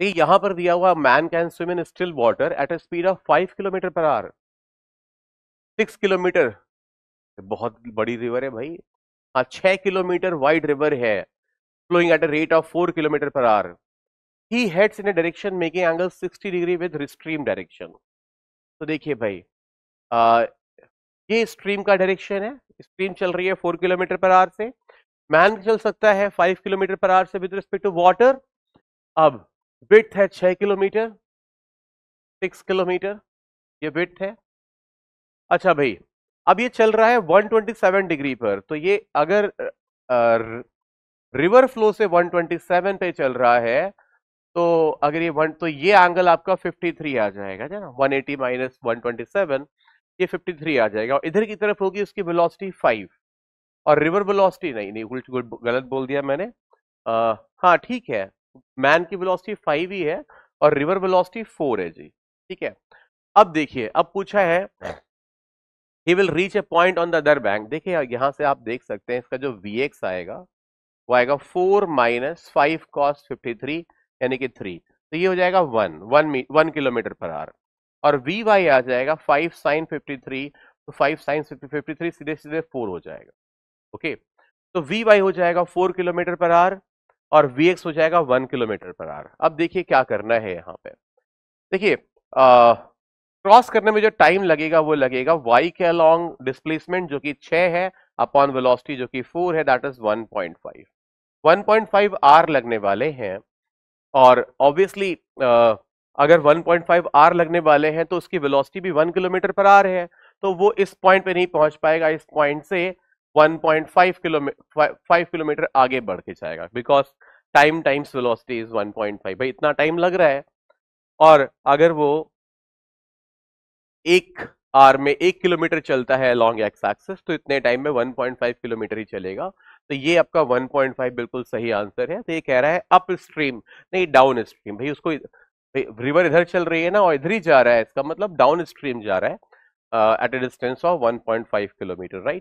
देखिए यहां पर दिया हुआ man can swim in still water at a speed of five kilometre per hour six kilometre बहुत बड़ी रिवर है भाई हाँ छह किलोमीटर वाइड रिवर है flowing at a rate of four kilometre per hour he heads in a direction making angle sixty degree with stream direction तो देखिए भाई आ, ये स्ट्रीम का डायरेक्शन है स्ट्रीम चल रही है फोर किलोमीटर पर आर से मैन चल सकता है फाइव किलोमीटर पर आर से विद रिस्पेक्ट टू वाटर अब बिट है छह किलोमीटर सिक्स किलोमीटर ये बिट है अच्छा भाई अब ये चल रहा है 127 डिग्री पर तो ये अगर रिवर फ्लो से 127 पे चल रहा है तो अगर ये वन तो ये एंगल आपका 53 आ जाएगा जाना ना 180 एटी माइनस वन ये 53 आ जाएगा और इधर की तरफ होगी उसकी वेलोसिटी 5 और रिवर वेलोसिटी नहीं नहीं गलत बोल दिया मैंने आ, हाँ ठीक है मैन की वेलोसिटी फाइव ही है और रिवर वेलोसिटी फोर है जी ठीक है अब देखिए अब पूछा है he will reach a point on the other bank देखिए यहां से आप देख सकते हैं इसका जो वी एक्स आएगा वो आएगा four minus five cos fifty three यानी कि थ्री तो ये हो जाएगा one one one kilometre per hour और वी वाई आ जाएगा फाइव साइन फिफ्टी थ्री तो फाइव साइन फिफ्टी थ्री सीधे सीधे फोर हो जाएगा ओके तो वी वाई हो जाएगा फोर किलोमीटर पर आर और वी हो जाएगा वन किलोमीटर पर आर अब देखिए क्या करना है यहाँ पे देखिए क्रॉस करने में जो टाइम लगेगा वो लगेगा वाई के अलॉन्ग डिस्प्लेसमेंट जो कि छः है अपॉन वेलोसिटी जो कि फोर है दैट इज 1.5 फाइव आर लगने वाले हैं और ऑब्वियसली अगर 1.5 आर लगने वाले हैं तो उसकी वेलोसिटी भी 1 किलोमीटर पर आर है तो वो इस पॉइंट पे नहीं पहुंच पाएगा इस पॉइंट से 1.5 किलोमीटर 5 किलोमीटर आगे बढ़ के जाएगा because time times velocity is 1.5 भाई इतना टाइम लग रहा है और अगर वो एक आर में एक किलोमीटर चलता है लॉन्ग एक्स एक्सेस तो इतने टाइम में 1.5 किलोमीटर ही चलेगा तो ये आपका 1.5 बिल्कुल सही आंसर है तो ये कह रहा है अप स्ट्रीम नहीं डाउन स्ट्रीम भाई उसको रिवर इधर चल रही है ना और इधर ही जा रहा है इसका मतलब डाउन स्ट्रीम जा रहा है at a distance of 1.5 kilometre right